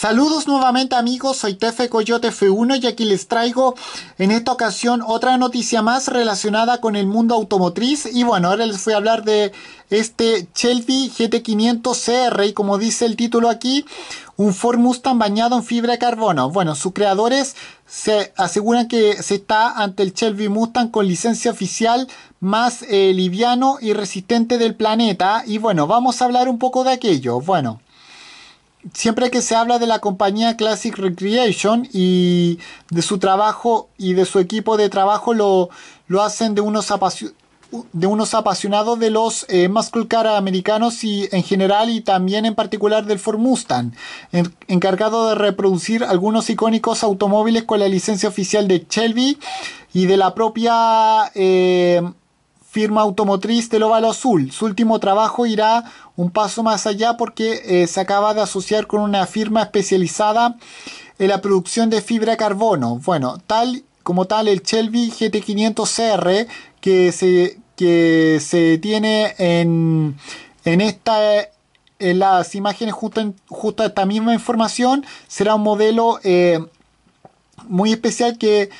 Saludos nuevamente amigos, soy Tefe Coyote F1 y aquí les traigo en esta ocasión otra noticia más relacionada con el mundo automotriz y bueno, ahora les voy a hablar de este Shelby GT500 CR y como dice el título aquí, un Ford Mustang bañado en fibra de carbono. Bueno, sus creadores se aseguran que se está ante el Shelby Mustang con licencia oficial más eh, liviano y resistente del planeta y bueno, vamos a hablar un poco de aquello. Bueno siempre que se habla de la compañía Classic Recreation y de su trabajo y de su equipo de trabajo, lo, lo hacen de unos, de unos apasionados de los eh, más muscle car americanos y en general y también en particular del Ford Mustang, encargado de reproducir algunos icónicos automóviles con la licencia oficial de Shelby y de la propia... Eh, firma automotriz del óvalo azul. Su último trabajo irá un paso más allá porque eh, se acaba de asociar con una firma especializada en la producción de fibra carbono. Bueno, tal como tal el Shelby GT500CR que se, que se tiene en, esta... En las imágenes justo, en, justo esta misma información será un modelo eh, muy especial que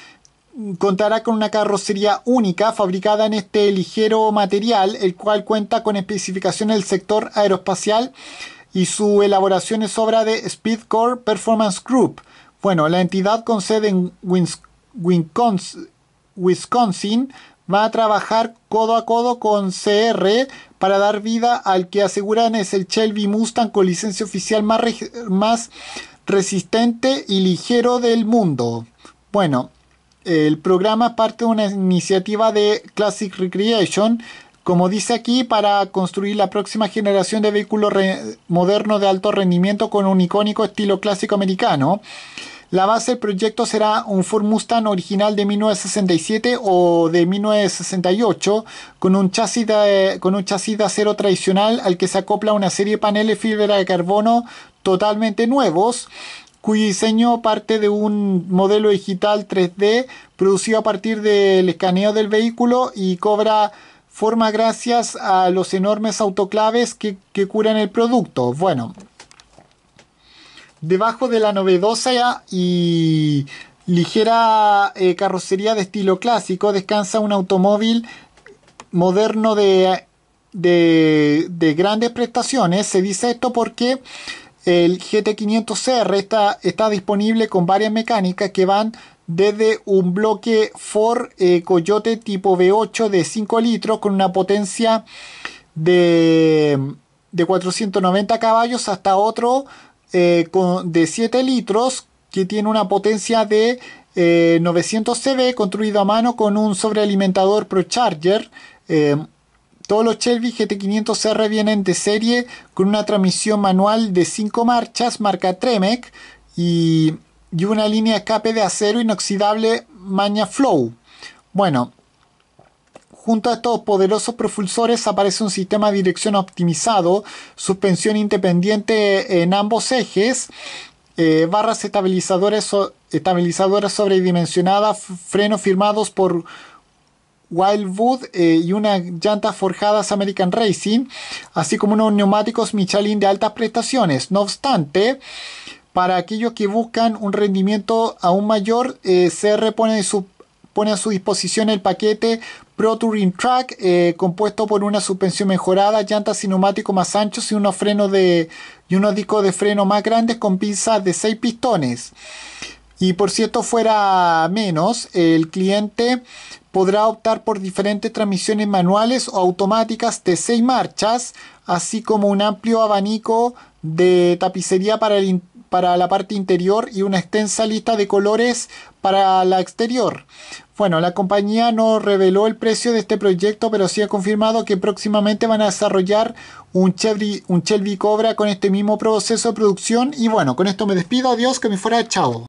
contará con una carrocería única fabricada en este ligero material, el cual cuenta con especificaciones del sector aeroespacial y su elaboración es obra de Speedcore Performance Group. Bueno, la entidad con sede en Wisconsin va a trabajar codo a codo con CR para dar vida al que aseguran es el Shelby Mustang con licencia oficial más, más resistente y ligero del mundo. Bueno, el programa es parte de una iniciativa de Classic Recreation, como dice aquí, para construir la próxima generación de vehículos modernos de alto rendimiento con un icónico estilo clásico americano. La base del proyecto será un Ford Mustang original de 1967 o de 1968 con un chasis de, con un chasis de acero tradicional al que se acopla una serie de paneles fibra de carbono totalmente nuevos cuyo diseño parte de un modelo digital 3D producido a partir del escaneo del vehículo y cobra forma gracias a los enormes autoclaves que, curan el producto. Bueno, debajo de la novedosa y ligera eh, carrocería de estilo clásico descansa un automóvil moderno de, de grandes prestaciones. Se dice esto porque el GT500CR está, disponible con varias mecánicas que van desde un bloque Ford eh, Coyote tipo V8 de 5 litros con una potencia de, 490 caballos hasta otro eh, de 7 litros que tiene una potencia de 900 eh, CV construido a mano con un sobrealimentador Procharger. Charger todos los Shelby GT500R vienen de serie con una transmisión manual de 5 marchas marca Tremec y, una línea escape de acero inoxidable Maña Flow. Bueno, junto a estos poderosos propulsores aparece un sistema de dirección optimizado, suspensión independiente en ambos ejes, eh, barras estabilizadoras sobredimensionadas, frenos firmados por Wildwood eh, y unas llantas forjadas American Racing, así como unos neumáticos Michelin de altas prestaciones. No obstante, para aquellos que buscan un rendimiento aún mayor, CR eh, pone, a su disposición el paquete Pro Touring Track, eh, compuesto por una suspensión mejorada, llantas y neumáticos más anchos y unos de y unos discos de freno más grandes con pinzas de 6 pistones. Y por si esto fuera menos, el cliente podrá optar por diferentes transmisiones manuales o automáticas de seis marchas, así como un amplio abanico de tapicería para, para la parte interior y una extensa lista de colores para la exterior. Bueno, la compañía no reveló el precio de este proyecto, pero sí ha confirmado que próximamente van a desarrollar un Chevy, un Cobra con este mismo proceso de producción. Y bueno, con esto me despido. Adiós, que me fuera. Chao.